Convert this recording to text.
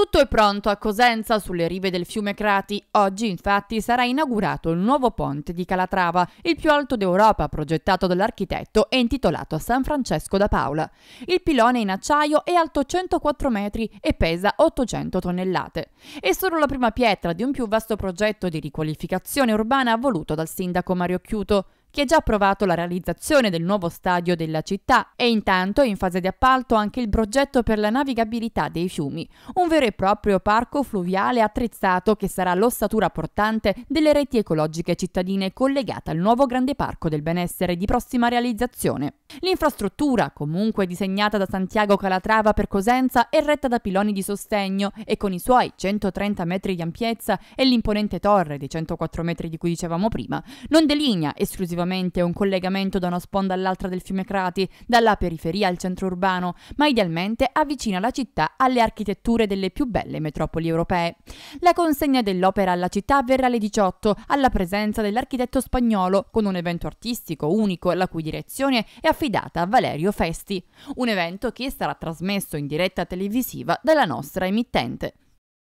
Tutto è pronto a Cosenza, sulle rive del fiume Crati. Oggi, infatti, sarà inaugurato il nuovo ponte di Calatrava, il più alto d'Europa, progettato dall'architetto e intitolato a San Francesco da Paola. Il pilone in acciaio è alto 104 metri e pesa 800 tonnellate. È solo la prima pietra di un più vasto progetto di riqualificazione urbana voluto dal sindaco Mario Chiuto che ha già approvato la realizzazione del nuovo stadio della città e intanto è in fase di appalto anche il progetto per la navigabilità dei fiumi, un vero e proprio parco fluviale attrezzato che sarà l'ossatura portante delle reti ecologiche cittadine collegate al nuovo grande parco del benessere di prossima realizzazione. L'infrastruttura, comunque disegnata da Santiago Calatrava per Cosenza, è retta da piloni di sostegno e con i suoi 130 metri di ampiezza e l'imponente torre dei 104 metri di cui dicevamo prima, non delinea esclusivamente un collegamento da una sponda all'altra del fiume Crati, dalla periferia al centro urbano, ma idealmente avvicina la città alle architetture delle più belle metropoli europee. La consegna dell'opera alla città avverrà alle 18 alla presenza dell'architetto spagnolo con un evento artistico unico la cui direzione è affidata affidata a Valerio Festi, un evento che sarà trasmesso in diretta televisiva dalla nostra emittente.